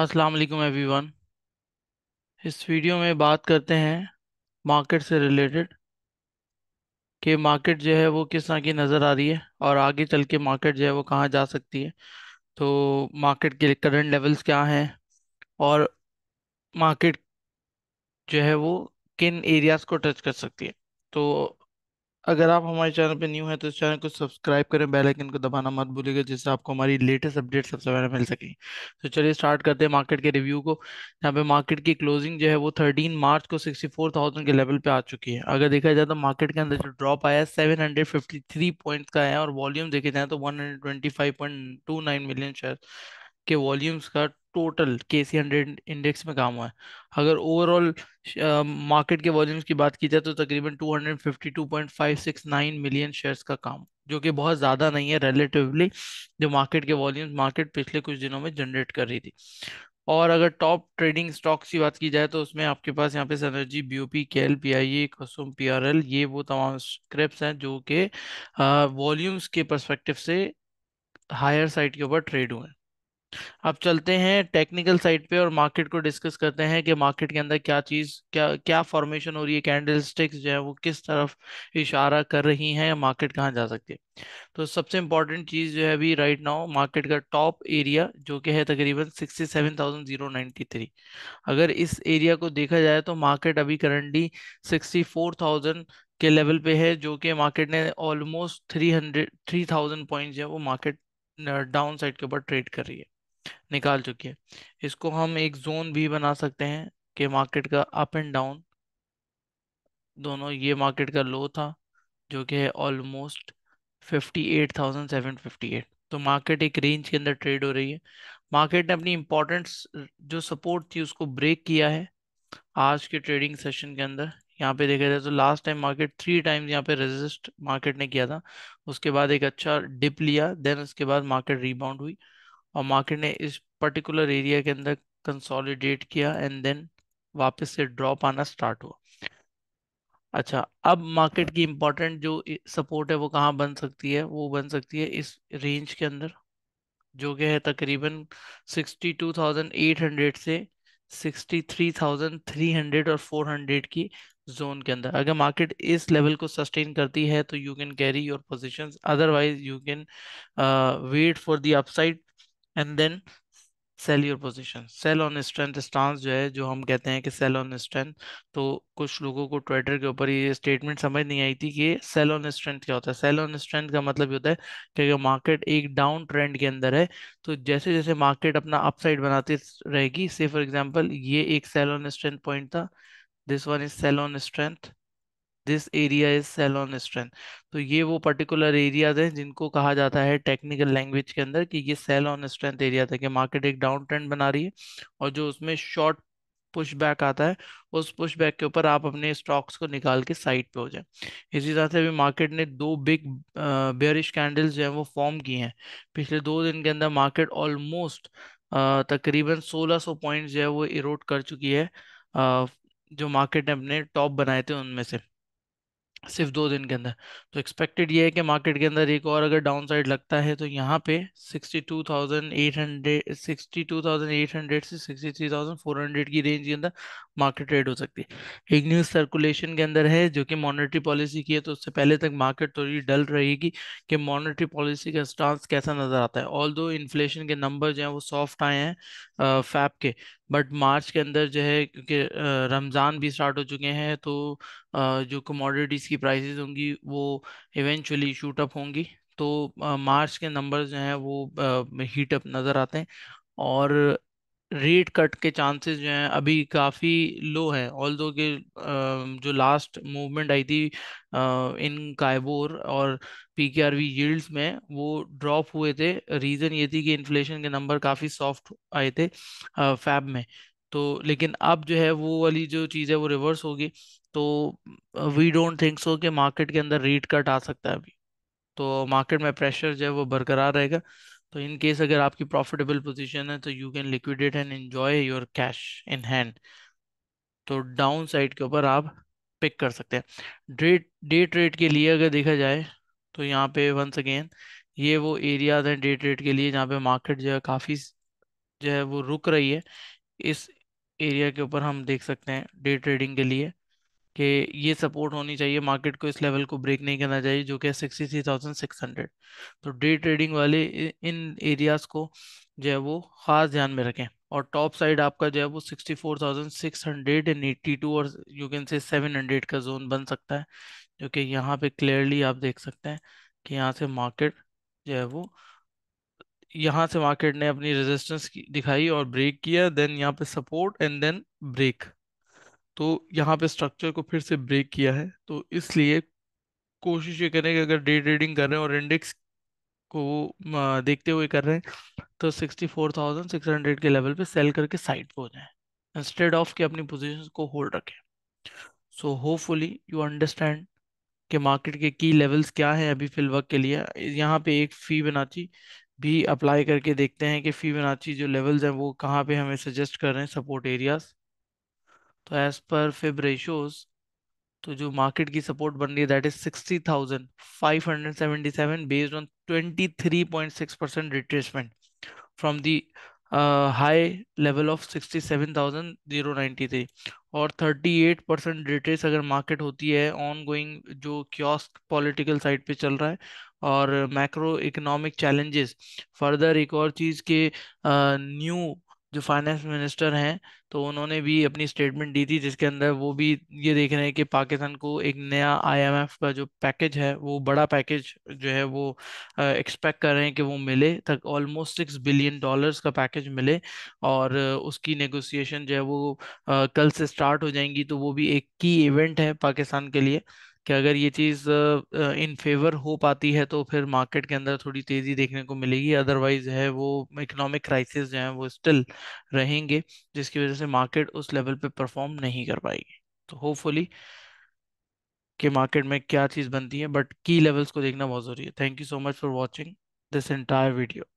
अस्सलाम वालेकुम एवरीवन इस वीडियो में बात करते हैं मार्केट से रिलेटेड कि मार्केट जो है वो किस तरह की नज़र आ रही है और आगे चल के मार्केट जो है वो कहाँ जा सकती है तो मार्केट के करंट लेवल्स क्या हैं और मार्केट जो है वो किन एरियाज़ को टच कर सकती है तो अगर आप हमारे चैनल पर न्यू हैं तो इस चैनल को सब्सक्राइब करें बेल आइकन को दबाना मत भूलिएगा जिससे आपको हमारी लेटेस्ट अपडेट सबसे पहले मिल सके तो चलिए स्टार्ट करते हैं मार्केट के रिव्यू को यहाँ पे मार्केट की क्लोजिंग जो है वो 13 मार्च को 64,000 के लेवल पे आ चुकी है अगर देखा जाए तो मार्केट के अंदर जो ड्रॉप आया सेवन पॉइंट का आया और वॉल्यूम देखे जाए तो वन मिलियन शेयर के वॉल्यूम्स का टोटल के सी हंड्रेड इंडेक्स में काम हुआ है अगर ओवरऑल मार्केट के वॉल्यूम्स की बात की जाए तो तकरीबन two two hundred fifty point five six nine million shares का काम जो कि बहुत ज़्यादा नहीं है रिलेटिवली जो मार्केट के वॉल्यूम्स मार्केट पिछले कुछ दिनों में जनरेट कर रही थी और अगर टॉप ट्रेडिंग स्टॉक्स की बात की जाए तो उसमें आपके पास यहाँ पे सनर्जी पी आई ए कसुम पी आर एल ये वो तमाम स्क्रिप्ट हैं जो कि वॉल्यूम्स के परस्पेक्टिव से हायर साइड के ऊपर ट्रेड हुए हैं अब चलते हैं टेक्निकल साइड पे और मार्केट को डिस्कस करते हैं कि मार्केट के अंदर क्या चीज़ क्या क्या फॉर्मेशन हो रही है कैंडल स्टिक्स जो है वो किस तरफ इशारा कर रही हैं मार्केट कहाँ जा सकती है तो सबसे इंपॉर्टेंट चीज़ जो है अभी राइट नाउ मार्केट का टॉप एरिया जो कि है तकरीबन sixty seven thousand zero three अगर इस एरिया को देखा जाए तो मार्केट अभी करंटली सिक्सटी फोर थाउजेंड के लेवल पे है जो कि मार्केट ने almost three hundred three thousand point जो है वो मार्केट डाउन साइड के ऊपर ट्रेड कर रही है निकाल चुकी है इसको हम एक जोन भी बना सकते हैं कि मार्केट का अप एंड डाउन दोनों ये मार्केट का लो था जो कि है almost fifty eight thousand seven fifty eight तो मार्केट एक रेंज के अंदर ट्रेड हो रही है मार्केट ने अपनी इम्पोर्टेंट जो सपोर्ट थी उसको ब्रेक किया है आज के ट्रेडिंग सेशन के अंदर यहाँ पे देखा जाए तो last time market three times यहाँ पे रेजिस्ट मार्केट ने किया था उसके बाद एक अच्छा डिप लिया देन उसके बाद मार्केट रिबाउंड हुई और मार्केट ने इस पर्टिकुलर एरिया के अंदर कंसोलिडेट किया एंड देन वापस से ड्रॉप आना स्टार्ट हुआ अच्छा अब मार्केट की इम्पोर्टेंट जो सपोर्ट है वो कहाँ बन सकती है वो बन सकती है इस रेंज के अंदर जो कि है तकरीबन 62,800 से 63,300 और 400 की जोन के अंदर अगर मार्केट इस लेवल को सस्टेन करती है तो you can carry your positions otherwise you can wait for the upside and then sell your position sell on strength stance जो है जो हम कहते हैं कि सेल ऑन स्ट्रेंथ तो कुछ लोगों को ट्विटर के ऊपर ये स्टेटमेंट समझ नहीं आई थी कि सेल ऑन स्ट्रेंथ क्या होता है सेल ऑन स्ट्रेंथ का मतलब ये होता है कि अगर मार्केट एक डाउन ट्रेंड के अंदर है तो जैसे जैसे मार्केट अपना अपसाइड बनाती रहेगी से फॉर एग्जाम्पल ये एक सेल ऑन स्ट्रेंथ पॉइंट था this one is sell on strength this area is sell on strength तो ये वो पर्टिकुलर एरियाज हैं जिनको कहा जाता है टेक्निकल लैंग्वेज के अंदर कि ये सेल ऑन स्ट्रेंथ एरिया था कि मार्केट एक डाउन ट्रेंड बना रही है और जो उसमें शॉर्ट पुश बैक आता है उस पुश बैक के ऊपर आप अपने स्टॉक्स को निकाल के साइड पे हो जाए इसी तरह से अभी मार्केट ने दो बिग बेरिश कैंडल्स जो हैं वो फॉर्म किए हैं पिछले दो दिन के अंदर मार्केट ऑलमोस्ट तकरीबन 1600 पॉइंट्स जो है वो इरोड कर चुकी है जो मार्केट ने अपने टॉप बनाए थे उनमें से सिर्फ दो दिन के अंदर तो एक्सपेक्टेड ये है कि मार्केट के अंदर एक और अगर डाउन साइड लगता है तो यहाँ पे sixty two thousand eight hundred sixty two thousand eight hundred से sixty three thousand four hundred की रेंज के अंदर मार्केट ट्रेड हो सकती है एक न्यूज सर्कुलेशन के अंदर है जो कि मॉनेटरी पॉलिसी की है तो उससे पहले तक मार्केट थोड़ी डल रहेगी कि, मॉनेटरी पॉलिसी का स्टांस कैसा नजर आता है ऑल दो इन्फ्लेशन के नंबर जो है वो सॉफ्ट आए हैं फैप के बट मार्च के अंदर जो है क्योंकि रमज़ान भी स्टार्ट हो चुके हैं तो जो कमोडिटीज़ की प्राइसेस होंगी वो इवेंचुअली शूट अप होंगी तो मार्च के नंबर जो हैं वो हीट अप नज़र आते हैं और रेट कट के चांसेस जो हैं अभी काफ़ी लो हैं ऑल दो के जो लास्ट मूवमेंट आई थी इन काइबोर और P K R V yields में वो ड्रॉप हुए थे रीज़न ये थी कि इन्फ्लेशन के नंबर काफ़ी सॉफ्ट आए थे फैब में तो लेकिन अब जो है वो वाली जो चीज़ है वो रिवर्स होगी तो वी डोंट थिंक सो कि मार्केट के अंदर रेट कट आ सकता है अभी तो मार्केट में प्रेशर जो है वो बरकरार रहेगा तो इन केस अगर आपकी प्रॉफिटेबल पोजीशन है तो you can liquidate and enjoy your cash in hand तो डाउन साइड के ऊपर आप पिक कर सकते हैं डेट डे ट्रेड के लिए अगर देखा जाए तो यहाँ पे वंस अगेन ये वो एरियाज हैं डे ट्रेड के लिए जहाँ पे मार्केट जो है काफ़ी जो है वो रुक रही है इस एरिया के ऊपर हम देख सकते हैं डे ट्रेडिंग के लिए कि ये सपोर्ट होनी चाहिए मार्केट को इस लेवल को ब्रेक नहीं करना चाहिए जो कि sixty three thousand six hundred तो डे ट्रेडिंग वाले इन एरियाज को जो है वो खास ध्यान में रखें और टॉप साइड आपका जो है वो sixty four thousand six hundred and eighty two और you can say seven hundred का जोन बन सकता है जो कि यहाँ पे क्लियरली आप देख सकते हैं कि यहाँ से मार्केट जो है वो यहाँ से मार्केट ने अपनी रेजिस्टेंस दिखाई और ब्रेक किया देन यहाँ पे सपोर्ट एंड देन ब्रेक तो यहाँ पे स्ट्रक्चर को फिर से ब्रेक किया है तो इसलिए कोशिश ये करें कि अगर डे ट्रेडिंग कर रहे हैं और इंडेक्स को देखते हुए कर रहे हैं तो sixty four thousand six hundred के लेवल पे सेल करके साइड पे हो जाए इंस्टेड ऑफ कि अपनी पोजिशन को होल्ड रखें सो होपफुली यू अंडरस्टैंड कि मार्केट के की लेवल्स क्या हैं अभी फिल वक्त के लिए यहाँ पे एक फी बनाची भी अप्लाई करके देखते हैं कि फी बनाची जो लेवल्स हैं वो कहाँ पे हमें सजेस्ट कर रहे हैं सपोर्ट एरियाज़ तो एज पर फिब रेशोज तो जो मार्केट की सपोर्ट बन रही है that is sixty thousand five hundred seventy seven based on twenty three point six percent retracement from the high level of sixty seven thousand zero ninety three और thirty eight percent retrace अगर market होती है ongoing जो क्योस्क political side पे चल रहा है और मैक्रो इकोनॉमिक चैलेंजेस फर्दर एक और चीज़ के न्यू uh, जो फाइनेंस मिनिस्टर हैं तो उन्होंने भी अपनी स्टेटमेंट दी थी जिसके अंदर वो भी ये देख रहे हैं कि पाकिस्तान को एक नया आईएमएफ का जो पैकेज है वो बड़ा पैकेज जो है वो एक्सपेक्ट कर रहे हैं कि वो मिले तक ऑलमोस्ट सिक्स बिलियन डॉलर्स का पैकेज मिले और उसकी नेगोशिएशन जो है वो कल से स्टार्ट हो जाएंगी तो वो भी एक की इवेंट है पाकिस्तान के लिए कि अगर ये चीज़ इन फेवर हो पाती है तो फिर मार्केट के अंदर थोड़ी तेज़ी देखने को मिलेगी अदरवाइज है वो इकोनॉमिक क्राइसिस जो है वो स्टिल रहेंगे जिसकी वजह से मार्केट उस लेवल पे परफॉर्म नहीं कर पाएगी तो होपफुली कि मार्केट में क्या चीज़ बनती है बट की लेवल्स को देखना बहुत ज़रूरी है thank you so much for watching this entire video